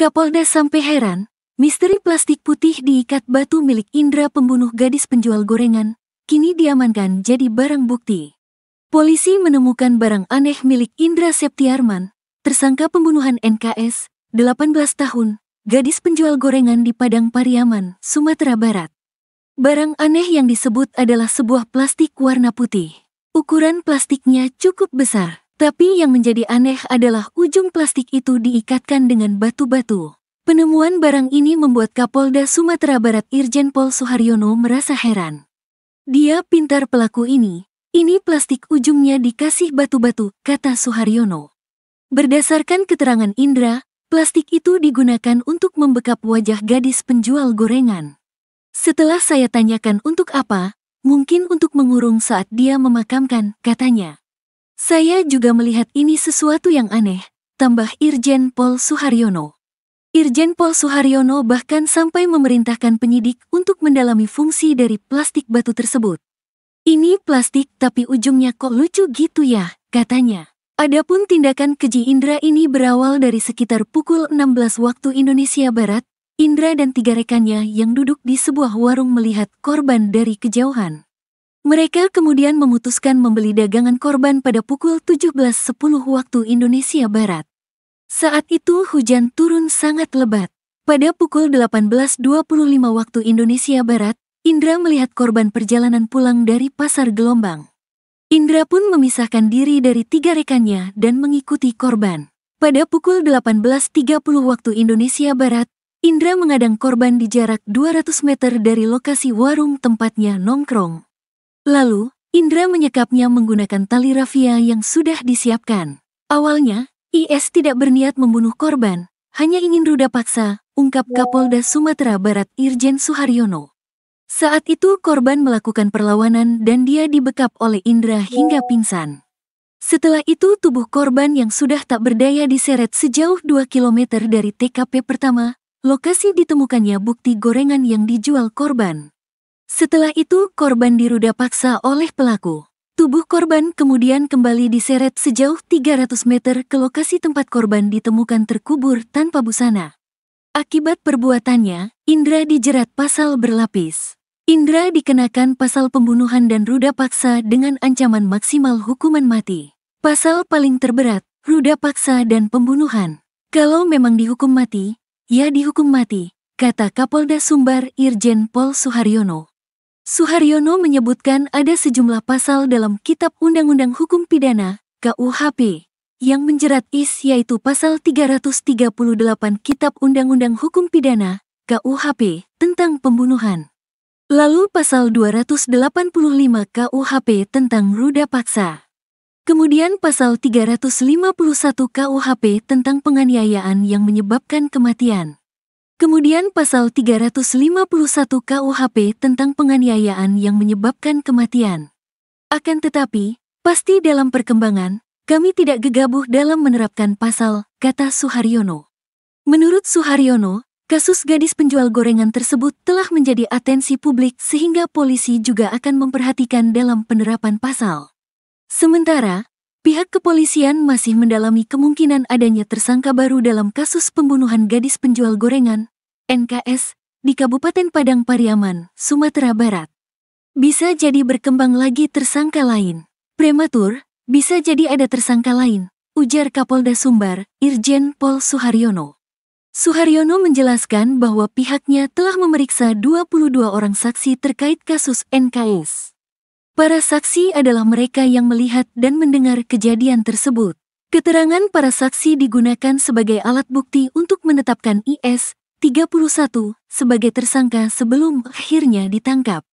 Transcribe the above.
Kapolda sampai heran, misteri plastik putih diikat batu milik Indra pembunuh gadis penjual gorengan, kini diamankan jadi barang bukti. Polisi menemukan barang aneh milik Indra Septiarman, tersangka pembunuhan NKS, 18 tahun, gadis penjual gorengan di Padang Pariaman, Sumatera Barat. Barang aneh yang disebut adalah sebuah plastik warna putih. Ukuran plastiknya cukup besar, tapi yang menjadi aneh adalah ujung plastik itu diikatkan dengan batu-batu. Penemuan barang ini membuat Kapolda Sumatera Barat Irjen Pol Suharyono merasa heran. Dia pintar pelaku ini. Ini plastik ujungnya dikasih batu-batu, kata Suharyono. Berdasarkan keterangan Indra, plastik itu digunakan untuk membekap wajah gadis penjual gorengan. Setelah saya tanyakan untuk apa, mungkin untuk mengurung saat dia memakamkan, katanya. Saya juga melihat ini sesuatu yang aneh, tambah Irjen Pol Suharyono. Irjen Pol Suharyono bahkan sampai memerintahkan penyidik untuk mendalami fungsi dari plastik batu tersebut. Ini plastik tapi ujungnya kok lucu gitu ya, katanya. Adapun tindakan keji Indra ini berawal dari sekitar pukul 16 waktu Indonesia Barat, Indra dan tiga rekannya yang duduk di sebuah warung melihat korban dari kejauhan. Mereka kemudian memutuskan membeli dagangan korban pada pukul 17.10 waktu Indonesia Barat. Saat itu hujan turun sangat lebat. Pada pukul 18.25 waktu Indonesia Barat, Indra melihat korban perjalanan pulang dari Pasar Gelombang. Indra pun memisahkan diri dari tiga rekannya dan mengikuti korban. Pada pukul 18.30 waktu Indonesia Barat, Indra mengadang korban di jarak 200 meter dari lokasi warung tempatnya nongkrong. Lalu, Indra menyekapnya menggunakan tali rafia yang sudah disiapkan. Awalnya, IS tidak berniat membunuh korban, hanya ingin ruda paksa, ungkap Kapolda Sumatera Barat Irjen Suharyono. Saat itu korban melakukan perlawanan dan dia dibekap oleh Indra hingga pingsan. Setelah itu tubuh korban yang sudah tak berdaya diseret sejauh 2 km dari TKP pertama, lokasi ditemukannya bukti gorengan yang dijual korban. Setelah itu korban diruda paksa oleh pelaku. Tubuh korban kemudian kembali diseret sejauh 300 meter ke lokasi tempat korban ditemukan terkubur tanpa busana. Akibat perbuatannya, Indra dijerat pasal berlapis. Indra dikenakan pasal pembunuhan dan ruda paksa dengan ancaman maksimal hukuman mati. Pasal paling terberat, ruda paksa dan pembunuhan. Kalau memang dihukum mati, ya dihukum mati, kata Kapolda Sumbar Irjen Pol Suharyono. Suharyono menyebutkan ada sejumlah pasal dalam Kitab Undang-Undang Hukum Pidana, KUHP, yang menjerat IS yaitu pasal 338 Kitab Undang-Undang Hukum Pidana, KUHP, tentang pembunuhan. Lalu pasal 285 KUHP tentang ruda paksa. Kemudian pasal 351 KUHP tentang penganiayaan yang menyebabkan kematian. Kemudian pasal 351 KUHP tentang penganiayaan yang menyebabkan kematian. Akan tetapi, pasti dalam perkembangan, kami tidak gegabah dalam menerapkan pasal, kata Suharyono. Menurut Suharyono, kasus gadis penjual gorengan tersebut telah menjadi atensi publik sehingga polisi juga akan memperhatikan dalam penerapan pasal. Sementara, Pihak kepolisian masih mendalami kemungkinan adanya tersangka baru dalam kasus pembunuhan gadis penjual gorengan NKS, di Kabupaten Padang Pariaman, Sumatera Barat. Bisa jadi berkembang lagi tersangka lain. Prematur, bisa jadi ada tersangka lain, ujar Kapolda Sumbar, Irjen Pol Suharyono. Suharyono menjelaskan bahwa pihaknya telah memeriksa 22 orang saksi terkait kasus NKS. Para saksi adalah mereka yang melihat dan mendengar kejadian tersebut. Keterangan para saksi digunakan sebagai alat bukti untuk menetapkan IS 31 sebagai tersangka sebelum akhirnya ditangkap.